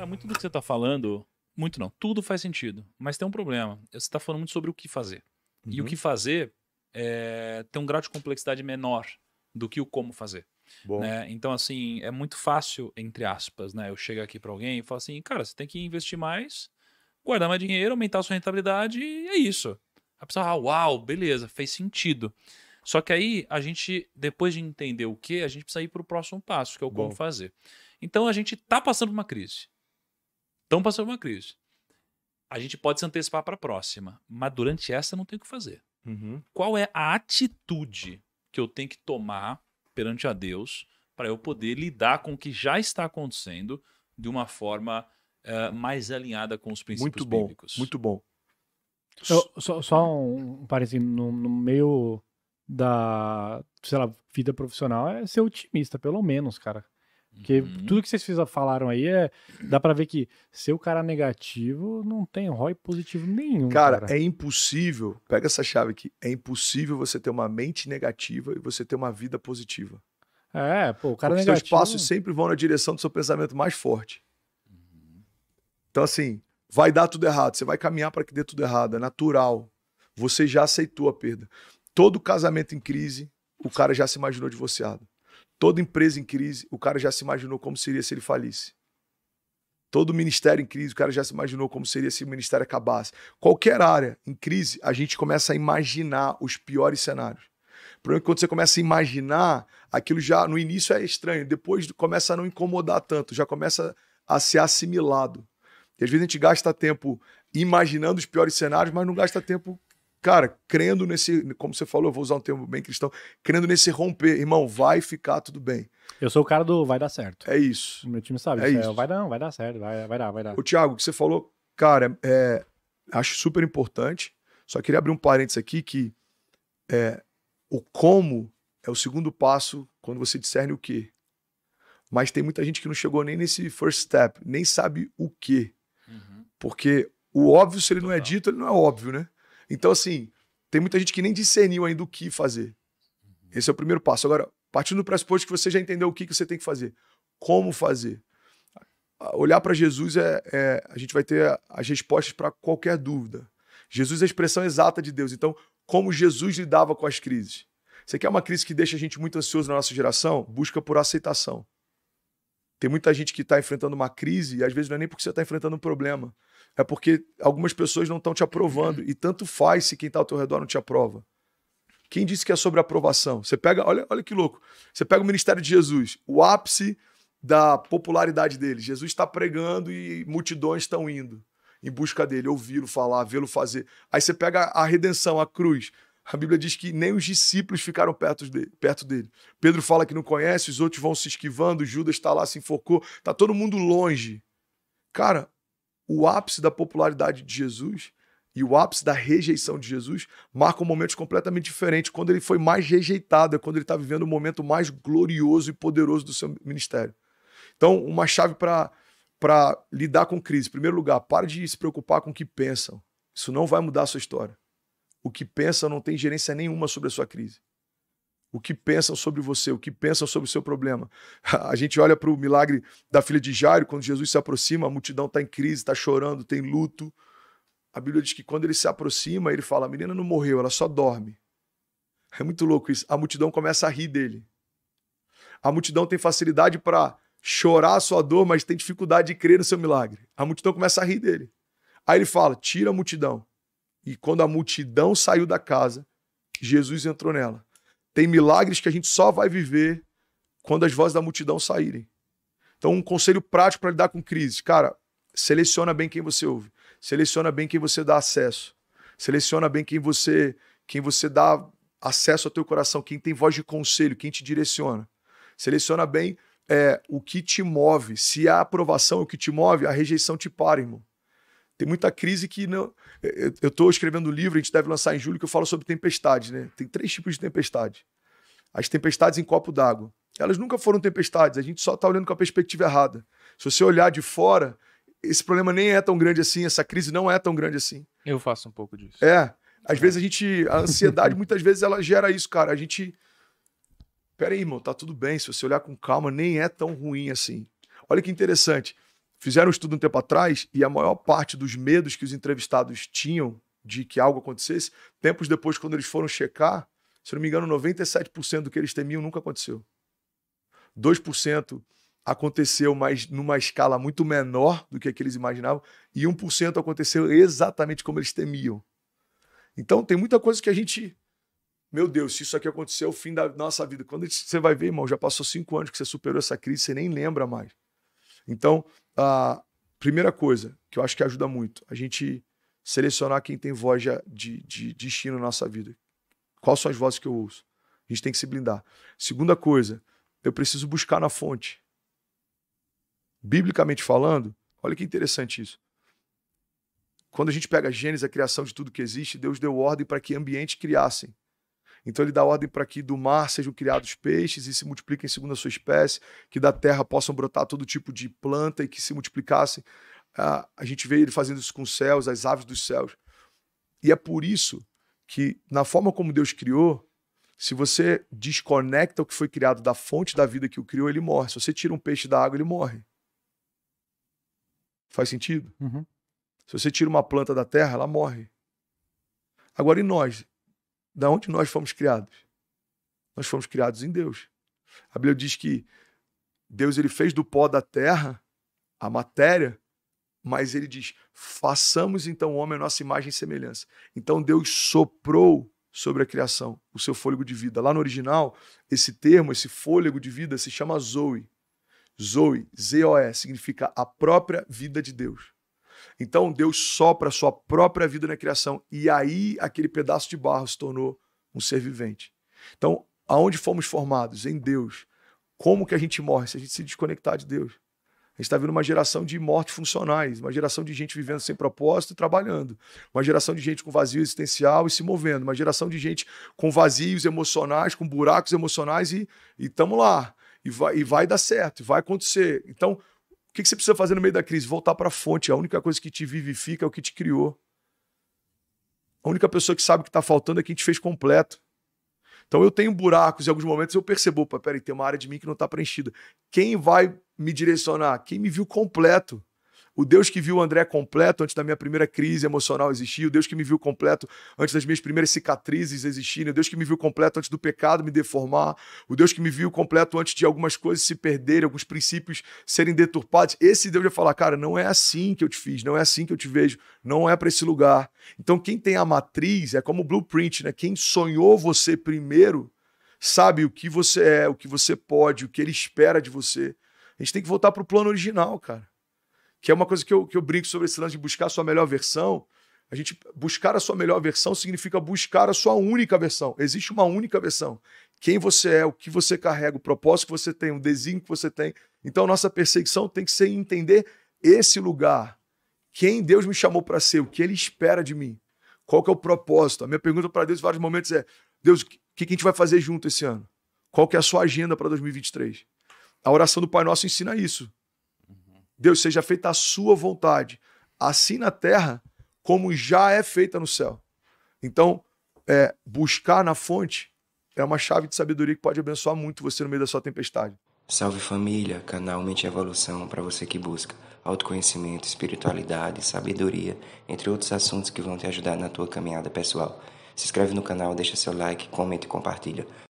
Cara, muito do que você tá falando, muito não, tudo faz sentido, mas tem um problema. Você tá falando muito sobre o que fazer. Uhum. E o uhum. que fazer é, tem um grau de complexidade menor do que o como fazer. Né? Então, assim, é muito fácil, entre aspas, né? Eu chego aqui para alguém e falo assim, cara, você tem que investir mais, guardar mais dinheiro, aumentar a sua rentabilidade e é isso. A pessoa, ah, uau, beleza, fez sentido. Só que aí a gente, depois de entender o que, a gente precisa ir para o próximo passo, que é o Bom. como fazer. Então a gente está passando por uma crise estão passando uma crise. A gente pode se antecipar para a próxima, mas durante essa não tem o que fazer. Uhum. Qual é a atitude que eu tenho que tomar perante a Deus para eu poder lidar com o que já está acontecendo de uma forma uh, mais alinhada com os princípios muito bom, bíblicos? Muito bom. Eu, só, só, um, um parecido no, no meio da, sei lá, vida profissional é ser otimista, pelo menos, cara. Porque uhum. tudo que vocês falaram aí é. Dá para ver que ser o cara negativo não tem ROI positivo nenhum. Cara, cara, é impossível. Pega essa chave aqui. É impossível você ter uma mente negativa e você ter uma vida positiva. É, pô, o cara Porque negativo. Seus passos sempre vão na direção do seu pensamento mais forte. Uhum. Então, assim, vai dar tudo errado. Você vai caminhar para que dê tudo errado. É natural. Você já aceitou a perda. Todo casamento em crise, o cara já se imaginou divorciado. Toda empresa em crise, o cara já se imaginou como seria se ele falisse. Todo ministério em crise, o cara já se imaginou como seria se o ministério acabasse. Qualquer área em crise, a gente começa a imaginar os piores cenários. O problema é que quando você começa a imaginar, aquilo já no início é estranho, depois começa a não incomodar tanto, já começa a ser assimilado. E às vezes a gente gasta tempo imaginando os piores cenários, mas não gasta tempo cara, crendo nesse, como você falou, eu vou usar um termo bem cristão, crendo nesse romper, irmão, vai ficar tudo bem. Eu sou o cara do vai dar certo. É isso. O meu time sabe, é, é isso. isso. É, vai dar, vai dar certo, vai, vai dar, vai dar. O Thiago, o que você falou, cara, é, acho super importante. Só queria abrir um parênteses aqui que é, o como é o segundo passo quando você discerne o que. Mas tem muita gente que não chegou nem nesse first step, nem sabe o que. Uhum. Porque o óbvio, se ele Total. não é dito, ele não é óbvio, né? Então, assim, tem muita gente que nem discerniu ainda o que fazer. Esse é o primeiro passo. Agora, partindo do pressuposto que você já entendeu o que, que você tem que fazer, como fazer. Olhar para Jesus é, é, A gente vai ter as respostas para qualquer dúvida. Jesus é a expressão exata de Deus. Então, como Jesus lidava com as crises? Você quer uma crise que deixa a gente muito ansioso na nossa geração? Busca por aceitação. Tem muita gente que está enfrentando uma crise e às vezes não é nem porque você está enfrentando um problema. É porque algumas pessoas não estão te aprovando. Uhum. E tanto faz se quem está ao teu redor não te aprova. Quem disse que é sobre aprovação? Você pega, olha, olha que louco. Você pega o ministério de Jesus, o ápice da popularidade dele. Jesus está pregando e multidões estão indo em busca dele, ouvi-lo falar, vê-lo fazer. Aí você pega a redenção, a cruz. A Bíblia diz que nem os discípulos ficaram perto dele, perto dele. Pedro fala que não conhece, os outros vão se esquivando, Judas está lá, se enfocou, está todo mundo longe. Cara, o ápice da popularidade de Jesus e o ápice da rejeição de Jesus marcam momentos completamente diferentes. Quando ele foi mais rejeitado é quando ele está vivendo o momento mais glorioso e poderoso do seu ministério. Então, uma chave para lidar com crise. Em primeiro lugar, pare de se preocupar com o que pensam. Isso não vai mudar a sua história. O que pensa não tem gerência nenhuma sobre a sua crise. O que pensam sobre você, o que pensam sobre o seu problema. A gente olha para o milagre da filha de Jairo, quando Jesus se aproxima, a multidão está em crise, está chorando, tem luto. A Bíblia diz que quando ele se aproxima, ele fala: a menina não morreu, ela só dorme. É muito louco isso. A multidão começa a rir dele. A multidão tem facilidade para chorar a sua dor, mas tem dificuldade de crer no seu milagre. A multidão começa a rir dele. Aí ele fala: tira a multidão. E quando a multidão saiu da casa, Jesus entrou nela. Tem milagres que a gente só vai viver quando as vozes da multidão saírem. Então, um conselho prático para lidar com crises. Cara, seleciona bem quem você ouve. Seleciona bem quem você dá acesso. Seleciona bem quem você quem você dá acesso ao teu coração, quem tem voz de conselho, quem te direciona. Seleciona bem é, o que te move. Se a aprovação é o que te move, a rejeição te para, irmão tem muita crise que não. É, é, eu estou escrevendo um livro, a gente deve lançar em julho, que eu falo sobre tempestade, né? Tem três tipos de tempestade. As tempestades em copo d'água. Elas nunca foram tempestades, a gente só está olhando com a perspectiva errada. Se você olhar de fora, esse problema nem é tão grande assim, essa crise não é tão grande assim. Eu faço um pouco disso. É. Às é. vezes a gente. A ansiedade, muitas vezes, ela gera isso, cara. A gente. Pera aí, irmão, tá tudo bem. Se você olhar com calma, nem é tão ruim assim. Olha que interessante. Fizeram um estudo um tempo atrás e a maior parte dos medos que os entrevistados tinham de que algo acontecesse, tempos depois, quando eles foram checar, se não me engano, 97% do que eles temiam nunca aconteceu. 2% aconteceu, mas numa escala muito menor do que aqueles imaginavam, e 1% aconteceu exatamente como eles temiam. Então tem muita coisa que a gente. Meu Deus, se isso aqui aconteceu, é o fim da nossa vida. Quando você vai ver, irmão, já passou cinco anos que você superou essa crise, você nem lembra mais. Então, a primeira coisa que eu acho que ajuda muito, a gente selecionar quem tem voz de, de destino na nossa vida. Quais são as vozes que eu ouço? A gente tem que se blindar. Segunda coisa, eu preciso buscar na fonte. Biblicamente falando, olha que interessante isso. Quando a gente pega Gênesis, a criação de tudo que existe, Deus deu ordem para que ambientes criassem. Então ele dá ordem para que do mar sejam criados peixes e se multipliquem segundo a sua espécie, que da terra possam brotar todo tipo de planta e que se multiplicassem. Ah, a gente vê ele fazendo isso com os céus, as aves dos céus. E é por isso que, na forma como Deus criou, se você desconecta o que foi criado da fonte da vida que o criou, ele morre. Se você tira um peixe da água, ele morre. Faz sentido? Uhum. Se você tira uma planta da terra, ela morre. Agora, e nós? da onde nós fomos criados? Nós fomos criados em Deus. A Bíblia diz que Deus ele fez do pó da terra a matéria, mas ele diz: façamos então o homem a nossa imagem e semelhança. Então Deus soprou sobre a criação o seu fôlego de vida. Lá no original, esse termo, esse fôlego de vida, se chama Zoe. Zoe, Z-O-E, significa a própria vida de Deus. Então Deus sopra a sua própria vida na criação e aí aquele pedaço de barro se tornou um ser vivente. Então, aonde fomos formados? Em Deus. Como que a gente morre se a gente se desconectar de Deus? A gente está vendo uma geração de mortes funcionais, uma geração de gente vivendo sem propósito e trabalhando, uma geração de gente com vazio existencial e se movendo, uma geração de gente com vazios emocionais, com buracos emocionais e estamos lá. E vai, e vai dar certo, e vai acontecer. Então, o que, você precisa fazer no meio da crise? Voltar para a fonte. A única coisa que te vivifica é o que te criou. A única pessoa que sabe o que está faltando é quem te fez completo. Então eu tenho buracos, em alguns momentos eu percebo, peraí, tem uma área de mim que não está preenchida. Quem vai me direcionar? Quem me viu completo. O Deus que viu o André completo antes da minha primeira crise emocional existir, o Deus que me viu completo antes das minhas primeiras cicatrizes existirem, o Deus que me viu completo antes do pecado me deformar, o Deus que me viu completo antes de algumas coisas se perderem, alguns princípios serem deturpados. Esse Deus vai falar, cara, não é assim que eu te fiz, não é assim que eu te vejo, não é para esse lugar. Então quem tem a matriz é como o blueprint, né? Quem sonhou você primeiro sabe o que você é, o que você pode, o que ele espera de você. A gente tem que voltar para o plano original, cara que é uma coisa que eu, que eu brinco sobre esse lance de buscar a sua melhor versão. A gente buscar a sua melhor versão significa buscar a sua única versão. Existe uma única versão. Quem você é, o que você carrega, o propósito que você tem, o desenho que você tem. Então, nossa perseguição tem que ser entender esse lugar. Quem Deus me chamou para ser, o que ele espera de mim. Qual que é o propósito? A minha pergunta para Deus em vários momentos é: Deus, o que, que a gente vai fazer junto esse ano? Qual que é a sua agenda para 2023? A oração do Pai Nosso ensina isso. Deus, seja feita a sua vontade, assim na terra como já é feita no céu. Então, é, buscar na fonte é uma chave de sabedoria que pode abençoar muito você no meio da sua tempestade. Salve família, canal Mente Evolução para você que busca autoconhecimento, espiritualidade, sabedoria, entre outros assuntos que vão te ajudar na tua caminhada pessoal. Se inscreve no canal, deixa seu like, comenta e compartilha.